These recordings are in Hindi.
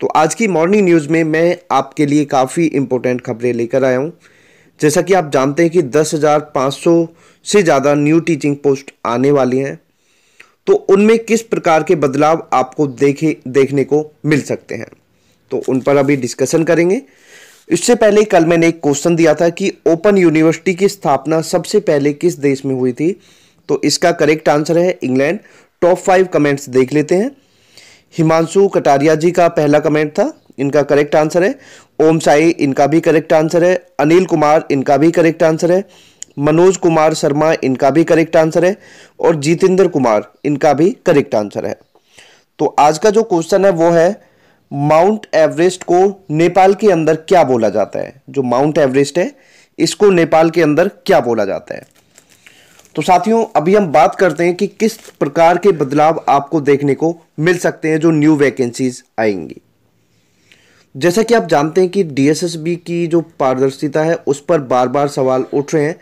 तो आज की मॉर्निंग न्यूज़ में मैं आपके लिए काफ़ी इम्पोर्टेंट खबरें लेकर आया हूँ जैसा कि आप जानते हैं कि 10,500 से ज़्यादा न्यू टीचिंग पोस्ट आने वाली हैं तो उनमें किस प्रकार के बदलाव आपको देखे देखने को मिल सकते हैं तो उन पर अभी डिस्कशन करेंगे इससे पहले कल मैंने एक क्वेश्चन दिया था कि ओपन यूनिवर्सिटी की स्थापना सबसे पहले किस देश में हुई थी तो इसका करेक्ट आंसर है इंग्लैंड टॉप फाइव कमेंट्स देख लेते हैं हिमांशु कटारिया जी का पहला कमेंट था इनका करेक्ट आंसर है ओम साई इनका भी करेक्ट आंसर है अनिल कुमार इनका भी करेक्ट आंसर है मनोज कुमार शर्मा इनका भी करेक्ट आंसर है और जीतेंद्र कुमार इनका भी करेक्ट आंसर है तो आज का जो क्वेश्चन है वो है माउंट एवरेस्ट को नेपाल के अंदर क्या बोला जाता है जो माउंट एवरेस्ट है इसको नेपाल के अंदर क्या बोला जाता है तो साथियों अभी हम बात करते हैं कि किस प्रकार के बदलाव आपको देखने को मिल सकते हैं जो न्यू वैकेंसीज आएंगी जैसा कि आप जानते हैं कि डीएसएसबी की जो पारदर्शिता है उस पर बार बार सवाल उठ रहे हैं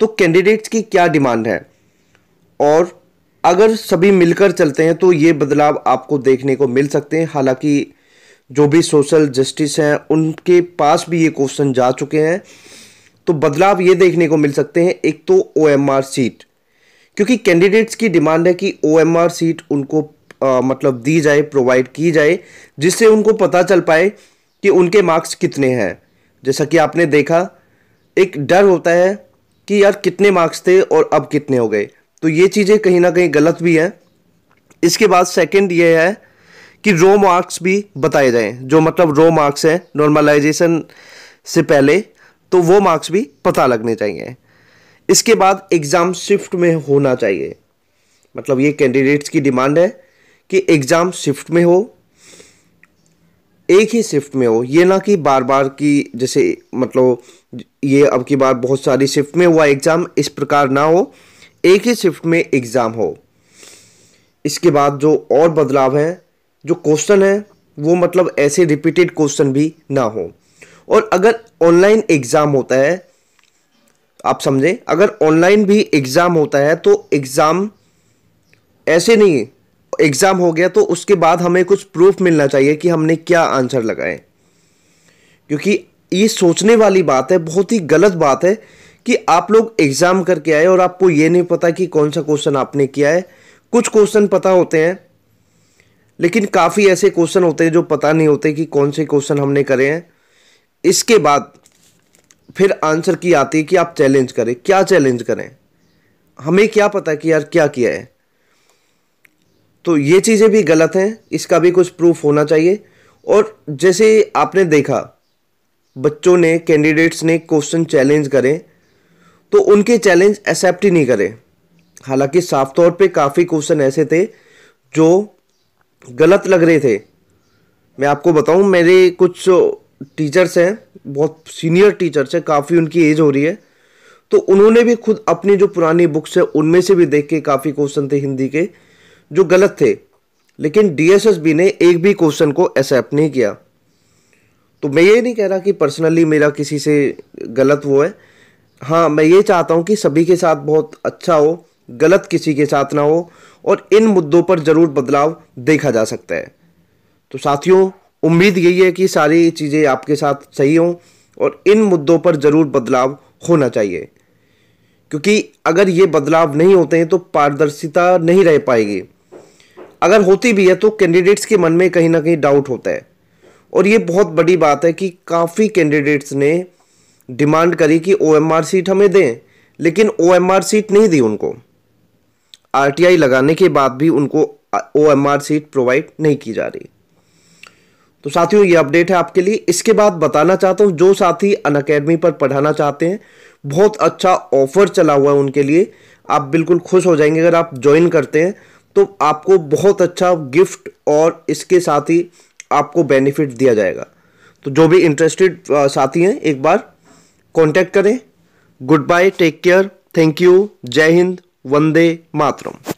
तो कैंडिडेट्स की क्या डिमांड है और अगर सभी मिलकर चलते हैं तो ये बदलाव आपको देखने को मिल सकते हैं हालांकि जो भी सोशल जस्टिस हैं उनके पास भी ये क्वेश्चन जा चुके हैं तो बदलाव ये देखने को मिल सकते हैं एक तो ओ सीट क्योंकि कैंडिडेट्स की डिमांड है कि ओ सीट उनको आ, मतलब दी जाए प्रोवाइड की जाए जिससे उनको पता चल पाए कि उनके मार्क्स कितने हैं जैसा कि आपने देखा एक डर होता है कि यार कितने मार्क्स थे और अब कितने हो गए तो ये चीज़ें कहीं ना कहीं गलत भी हैं इसके बाद सेकंड ये है कि रो मार्क्स भी बताए जाएं जो मतलब रो मार्क्स हैं नॉर्मलाइजेशन से पहले तो वो मार्क्स भी पता लगने चाहिए इसके बाद एग्ज़ाम शिफ्ट में होना चाहिए मतलब ये कैंडिडेट्स की डिमांड है कि एग्ज़ाम शिफ्ट में हो एक ही शिफ्ट में हो ये ना कि बार बार की जैसे मतलब ये अब की बार बहुत सारी शिफ्ट में हुआ एग्ज़ाम इस प्रकार ना हो एक ही शिफ्ट में एग्ज़ाम हो इसके बाद जो और बदलाव है जो क्वेश्चन है वो मतलब ऐसे रिपीटेड क्वेश्चन भी ना हो और अगर ऑनलाइन एग्ज़ाम होता है आप समझे अगर ऑनलाइन भी एग्ज़ाम होता है तो एग्ज़ाम ऐसे नहीं एग्ज़ाम हो गया तो उसके बाद हमें कुछ प्रूफ मिलना चाहिए कि हमने क्या आंसर लगाए क्योंकि ये सोचने वाली बात है बहुत ही गलत बात है कि आप लोग एग्ज़ाम करके आए और आपको ये नहीं पता कि कौन सा क्वेश्चन आपने किया है कुछ क्वेश्चन पता होते हैं लेकिन काफ़ी ऐसे क्वेश्चन होते हैं जो पता नहीं होते कि कौन से क्वेश्चन हमने करे हैं इसके बाद फिर आंसर की आती है कि आप चैलेंज करें क्या चैलेंज करें हमें क्या पता कि यार क्या किया है तो ये चीज़ें भी गलत हैं इसका भी कुछ प्रूफ होना चाहिए और जैसे आपने देखा बच्चों ने कैंडिडेट्स ने क्वेश्चन चैलेंज करें तो उनके चैलेंज एक्सेप्ट ही नहीं करें हालांकि साफ तौर पे काफ़ी क्वेश्चन ऐसे थे जो गलत लग रहे थे मैं आपको बताऊं मेरे कुछ टीचर्स हैं बहुत सीनियर टीचर्स हैं काफ़ी उनकी एज हो रही है तो उन्होंने भी खुद अपनी जो पुरानी बुक्स है उनमें से भी देख के काफ़ी क्वेश्चन थे हिंदी के जो गलत थे लेकिन डीएसएसबी ने एक भी क्वेश्चन को एक्सेप्ट नहीं किया तो मैं ये नहीं कह रहा कि पर्सनली मेरा किसी से गलत वो है हाँ मैं ये चाहता हूँ कि सभी के साथ बहुत अच्छा हो गलत किसी के साथ ना हो और इन मुद्दों पर ज़रूर बदलाव देखा जा सकता है तो साथियों उम्मीद यही है कि सारी चीज़ें आपके साथ सही हों और इन मुद्दों पर ज़रूर बदलाव होना चाहिए क्योंकि अगर ये बदलाव नहीं होते हैं तो पारदर्शिता नहीं रह पाएगी अगर होती भी है तो कैंडिडेट्स के मन में कहीं ना कहीं डाउट होता है और ये बहुत बड़ी बात है कि काफ़ी कैंडिडेट्स ने डिमांड करी कि ओ सीट हमें दें लेकिन ओ सीट नहीं दी उनको आई लगाने के बाद भी उनको ओ सीट प्रोवाइड नहीं की जा रही तो साथियों ये अपडेट है आपके लिए इसके बाद बताना चाहता हूँ जो साथी अन अकेडमी पर पढ़ाना चाहते हैं बहुत अच्छा ऑफर चला हुआ है उनके लिए आप बिल्कुल खुश हो जाएंगे अगर आप ज्वाइन करते हैं तो आपको बहुत अच्छा गिफ्ट और इसके साथ ही आपको बेनिफिट दिया जाएगा तो जो भी इंटरेस्टेड साथी हैं एक बार कांटेक्ट करें good bye take care thank you Jai Hind Vande Mataram